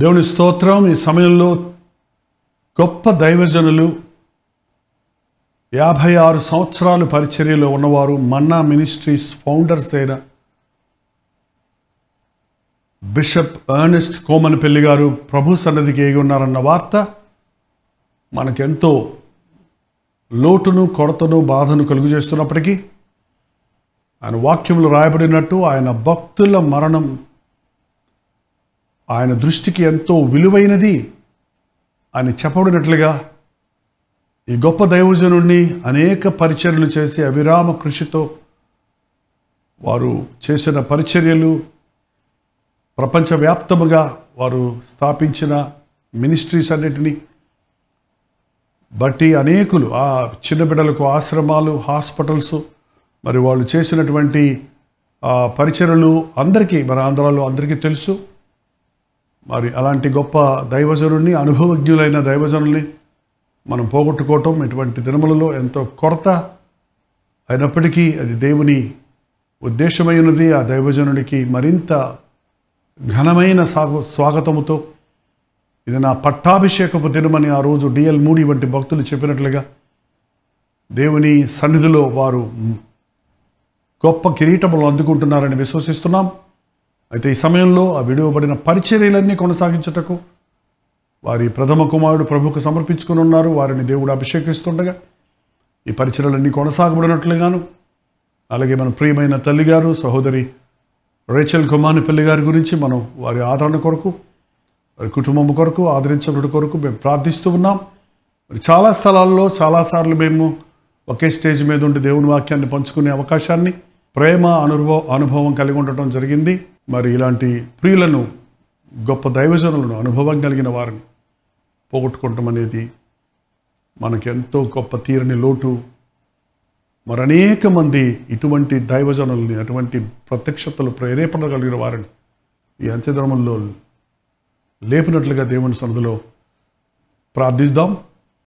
దేవుని స్తోత్రం ఈ సమయంలో గొప్ప దైవజనులు యాభై ఆరు సంవత్సరాలు పరిచర్యలో ఉన్నవారు మన్నా మినిస్ట్రీస్ ఫౌండర్స్ అయిన బిషప్ ఎర్నెస్ట్ పెళ్లి గారు ప్రభు సన్నదికి ఎగి ఉన్నారన్న వార్త మనకెంతో లోటును కొరతను బాధను కలుగు చేస్తున్నప్పటికీ ఆయన వాక్యంలో రాయబడినట్టు ఆయన భక్తుల మరణం ఆయన దృష్టికి ఎంతో విలువైనది అని చెప్పబడినట్లుగా ఈ గొప్ప దైవజనుడిని అనేక పరిచర్యలు చేసి అవిరామ కృషితో వారు చేసిన పరిచర్యలు ప్రపంచవ్యాప్తముగా వారు స్థాపించిన మినిస్ట్రీస్ అన్నిటినీ బట్టి అనేకులు ఆ చిన్న బిడ్డలకు ఆశ్రమాలు హాస్పిటల్స్ మరి వాళ్ళు చేసినటువంటి పరిచయలు అందరికీ మన ఆంధ్రాలో అందరికీ తెలుసు మరి అలాంటి గొప్ప దైవజనుల్ని అనుభవజ్ఞులైన దైవజనుల్ని మనం పోగొట్టుకోవటం ఇటువంటి దినములలో ఎంతో కొరత అయినప్పటికీ అది దేవుని ఉద్దేశమైనది ఆ దైవజనుడికి మరింత ఘనమైన సాగు స్వాగతముతో ఇది నా పట్టాభిషేకపు దినమని ఆ రోజు డిఎల్ మూడి వంటి భక్తులు చెప్పినట్లుగా దేవుని సన్నిధిలో వారు గొప్ప కిరీటములు అందుకుంటున్నారని విశ్వసిస్తున్నాం అయితే ఈ సమయంలో ఆ విడువబడిన పరిచర్యలన్నీ కొనసాగించుటకు వారి ప్రథమ కుమారుడు ప్రభుకు సమర్పించుకుని ఉన్నారు వారిని దేవుడు అభిషేకిస్తుండగా ఈ పరిచర్యలన్నీ కొనసాగబడినట్లుగాను అలాగే మన ప్రియమైన తల్లిగారు సహోదరి రేచల్ కుమానిపల్లి గారి గురించి మనం వారి ఆదరణ కొరకు వారి కుటుంబం కొరకు ఆదరించబడి కొరకు మేము ప్రార్థిస్తూ ఉన్నాం మరి చాలా స్థలాల్లో చాలాసార్లు మేము ఒకే స్టేజ్ మీద ఉండి దేవుని వాక్యాన్ని పంచుకునే అవకాశాన్ని ప్రేమ అనుభవ అనుభవం కలిగి ఉండటం జరిగింది మరి ఇలాంటి ప్రియులను గొప్ప దైవజనులను అనుభవం కలిగిన వారిని పోగొట్టుకోవటం అనేది మనకెంతో గొప్ప తీరని లోటు మరి అనేక మంది ఇటువంటి దైవజనుల్ని అటువంటి ప్రత్యక్షతలు ప్రేరేపణ కలిగిన వారిని ఈ అంత్యధర్మంలో లేపినట్లుగా దేవుని సన్నిధిలో ప్రార్థిద్దాం